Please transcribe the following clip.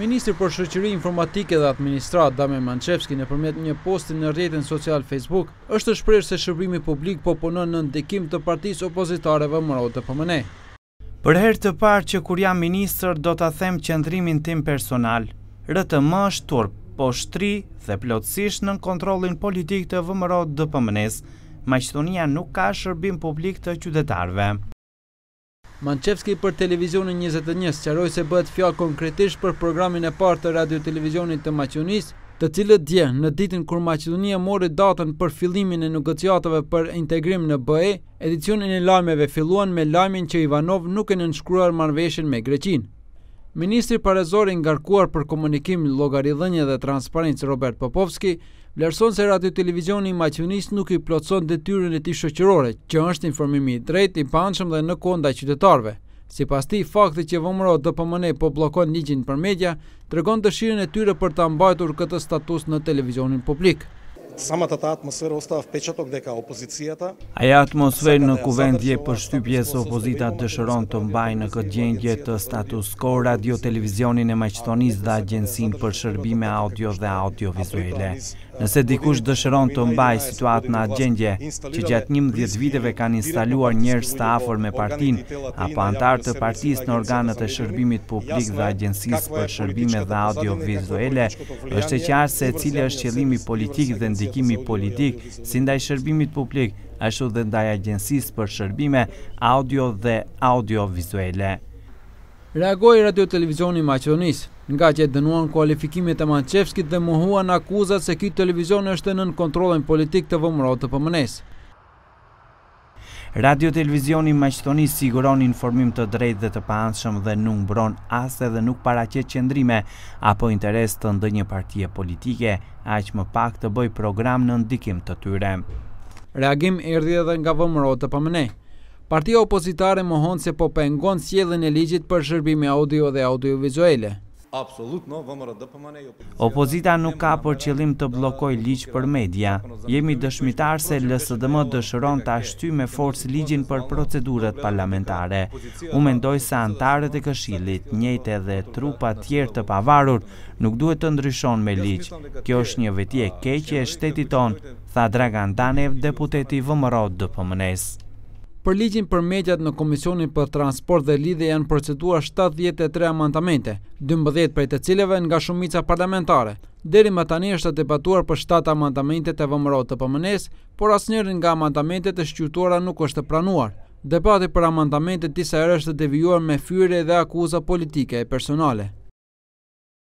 Ministri për Shëqëri Informatike dhe Administrat, Dame Manchevski, në përmet një postin në rjetin social Facebook, është shprejrë se shërbimi publik po punën në ndikim të partis opozitare mërotë të pëmëne. Për herë të parë që kur jam ministrë, do të them qëndrimin tim personal. Rëtë më është turp, po shtri dhe plotësish në kontrolin politik të vëmërot dë pëmënes, ma qëtonia nuk ka shërbim publik të qydetarve. Manchevski për televizionin 21 njës qaroj se bëhet fja konkretisht për programin e partë të radiotelevizionit të Macionis, të cilët dje në ditin kur Macedonia mori datën për fillimin e negociatave për integrim në BE, edicionin e lajmeve filluan me lajmin që Ivanov nuk e nënshkruar marveshen me Greqinë. Ministri parezori i ngarkuar për komunikim, logarithënje dhe transparentës Robert Popovski, vlerëson se Radio Televizion i Maqenis nuk i plotëson dhe tyrën e ti shëqërore, që është informimi i drejt, i panëshëm dhe në konda i qytetarve. Si pas ti, fakti që vëmëro dhe pëmëne po blokon një gjinë për media, të regon të shirën e tyre për të ambajtur këtë status në televizionin publik. Samata ta atmosfera osta v pečatok deka opozicijata. Aja atmosferë në kuvendje për shtypjes opozita të të mbaj në këtë gjengje të status ko radio televizionin e maqtonis dhe agjensin për shërbime audio dhe audio vizuele. Nëse dikush dëshëron të mbaj situatë në atë gjendje, që gjatë njëmë dhjetë viteve kanë instaluar njërës të afor me partin, apo antarë të partis në organët e shërbimit publik dhe agjensis për shërbime dhe audio-vizuele, është e qarë se cilë është qëllimi politik dhe ndikështë rizikimi politik, si ndaj shërbimit publik, ashtu dhe ndaj agjensis për shërbime audio dhe audio-vizuele. Reagoj Radio Televizioni Macedonis, nga që e dënuan kualifikimit e Manqevskit dhe muhua akuzat se ki televizion është në kontrolën politik të vëmrot të pëmënesë. Radio Televizioni Maqtoni siguron informim të drejt dhe të paanshëm dhe nuk bron asë dhe nuk paracet qendrime apo interes të ndë partie politike, aq më pak të bëj program në ndikim të tyre. Reagim erdhje dhe nga vëmëro të pëmëne. Partia opozitare mohon se po pengon sjellën e ligjit për shërbime audio dhe audiovizuale. Jo, opozita nuk ka për qëllim të blokoj ligjë për media. Jemi dëshmitar se LSDM dëshëron të ashty me forës ligjin për procedurët parlamentare. U mendoj se antarët e këshilit, njëjt dhe trupa tjerë të pavarur, nuk duhet të ndryshon me ligjë. Kjo është një vetje keqje e shtetit tonë, tha Dragan Danev, deputeti vëmërod dë pëmënesë për ligjin për medjat në Komisionin për Transport dhe Lidhe janë proceduar 73 amantamente, 12 për të cileve nga shumica parlamentare. Deri më tani është të debatuar për 7 amantamente të vëmërot të pëmënes, por asë njërën nga amantamente të shqytuara nuk është të pranuar. Debati për amantamente disa erë është të devijuar me fyre dhe akuza politike e personale.